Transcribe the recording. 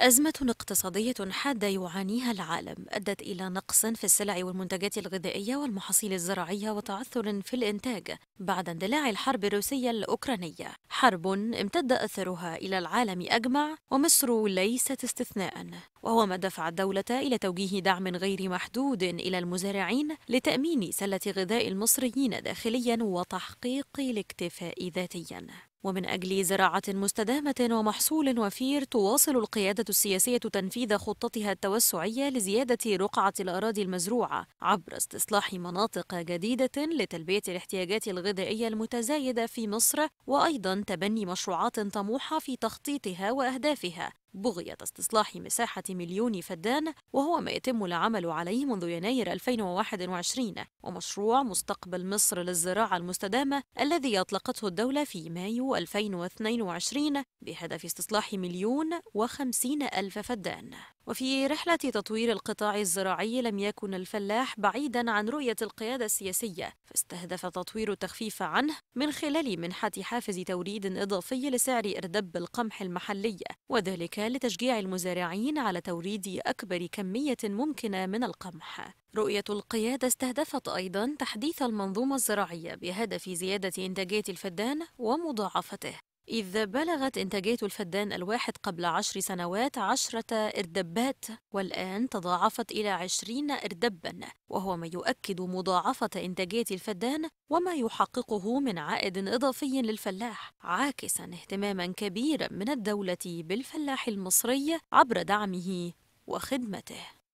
أزمة اقتصادية حادة يعانيها العالم أدت إلى نقص في السلع والمنتجات الغذائية والمحاصيل الزراعية وتعثر في الإنتاج بعد اندلاع الحرب الروسية الأوكرانية حرب امتد أثرها إلى العالم أجمع ومصر ليست استثناء وهو ما دفع الدولة إلى توجيه دعم غير محدود إلى المزارعين لتأمين سلة غذاء المصريين داخليا وتحقيق الاكتفاء ذاتيا ومن أجل زراعة مستدامة ومحصول وفير تواصل القيادة السياسية تنفيذ خطتها التوسعية لزيادة رقعة الأراضي المزروعة عبر استصلاح مناطق جديدة لتلبية الاحتياجات الغذائية المتزايدة في مصر وأيضا تبني مشروعات طموحة في تخطيطها وأهدافها بغية استصلاح مساحة مليون فدان وهو ما يتم العمل عليه منذ يناير 2021 ومشروع مستقبل مصر للزراعة المستدامة الذي أطلقته الدولة في مايو 2022 بهدف استصلاح مليون وخمسين ألف فدان وفي رحلة تطوير القطاع الزراعي لم يكن الفلاح بعيدا عن رؤية القيادة السياسية فاستهدف تطوير التخفيف عنه من خلال منحة حافز توريد إضافي لسعر إردب القمح المحلي وذلك لتشجيع المزارعين على توريد أكبر كمية ممكنة من القمح رؤية القيادة استهدفت أيضا تحديث المنظومة الزراعية بهدف زيادة إنتاجية الفدان ومضاعفته إذ بلغت إنتاجية الفدان الواحد قبل عشر سنوات عشرة إردبات والآن تضاعفت إلى عشرين إردبا وهو ما يؤكد مضاعفة إنتاجية الفدان وما يحققه من عائد إضافي للفلاح عاكسا اهتماما كبيرا من الدولة بالفلاح المصري عبر دعمه وخدمته